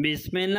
बिसमीम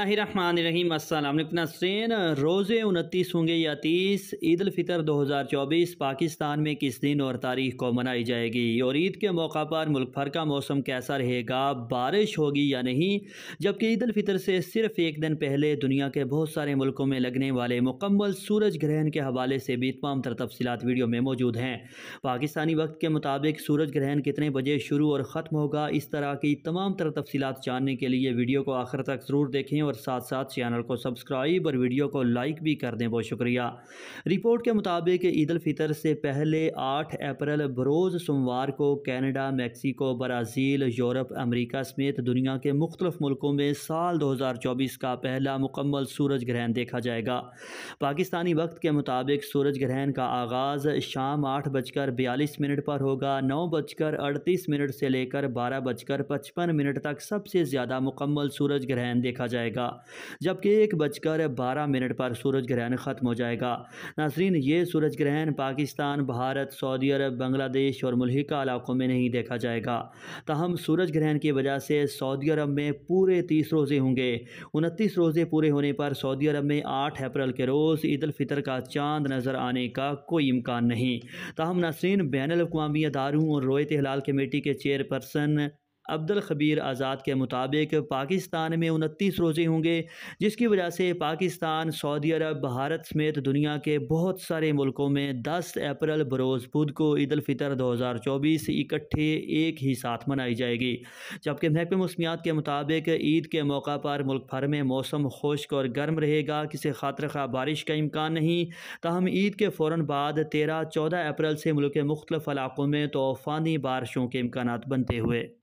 रोज़े उनतीस होंगे या तीस ईद अलफ़ितर दो हज़ार चौबीस पाकिस्तान में किस दिन और तारीख को मनाई जाएगी और ईद के मौका पर मुल्क भर का मौसम कैसा रहेगा बारिश होगी या नहीं जबकि ईद अलफ़ितर से सिर्फ एक दिन पहले दुनिया के बहुत सारे मुल्कों में लगने वाले मुकम्मल सूरज ग्रहण के हवाले से भी तमाम तर तफसी वीडियो में मौजूद हैं पाकिस्तानी वक्त के मुताबिक सूरज ग्रहण कितने बजे शुरू और ख़त्म होगा इस तरह की तमाम तर तफसीत जानने के लिए वीडियो को आखिर तक ज़रूर देखें और साथ साथ चैनल को सब्सक्राइब और वीडियो को लाइक भी कर दें बहुत शुक्रिया रिपोर्ट के मुताबिक ईद अलफितर से पहले आठ अप्रैल बरोज़ सोमवार को Canada Mexico Brazil Europe America समेत दुनिया के मुख्तलिफ मुल्कों में साल दो हज़ार चौबीस का पहला मुकम्मल सूरज ग्रहण देखा जाएगा पाकिस्तानी वक्त के मुताबिक सूरज ग्रहण का आगाज़ शाम आठ बजकर बयालीस मिनट पर होगा नौ बजकर अड़तीस मिनट से लेकर बारह बजकर पचपन मिनट तक सबसे ज़्यादा मुकम्मल सूरज ग्रहण टाइम देखा जाएगा जबकि एक बजकर बारह मिनट पर सूरज ग्रहण ख़त्म हो जाएगा नासरीन ये सूरज ग्रहण पाकिस्तान भारत सऊदी अरब बांग्लादेश और मुल्का इलाकों में नहीं देखा जाएगा तहम सूरज ग्रहण की वजह से सऊदी अरब में पूरे तीस रोज़े होंगे उनतीस रोज़े पूरे होने पर सऊदी अरब में आठ अप्रैल के रोज़ ईद फितर का चांद नज़र आने का कोई इम्कान नहीं तहम नासरीन बैन अवी अदारों और रोयत हिलाल कमेटी के चेयरपर्सन अब्दुल खबीर आज़ाद के मुताबिक पाकिस्तान में उनतीस रोज़े होंगे जिसकी वजह से पाकिस्तान सऊदी अरब भारत समेत दुनिया के बहुत सारे मुल्कों में 10 अप्रैल बरोज़ बुध को ईद फितर 2024 इकट्ठे एक ही साथ मनाई जाएगी जबकि महकमे मौसमियात के मुताबिक ईद के मौका पर मुल्क भर में मौसम खुश्क और गर्म रहेगा किसी खातर खा बारिश का इम्कान नहीं तहम ईद के फ़ौर बाद तेरह चौदह अप्रैल से मुल्क के मुख्तलिफ इलाक़ों में तूफ़ानी बारिशों के इम्कान बनते हुए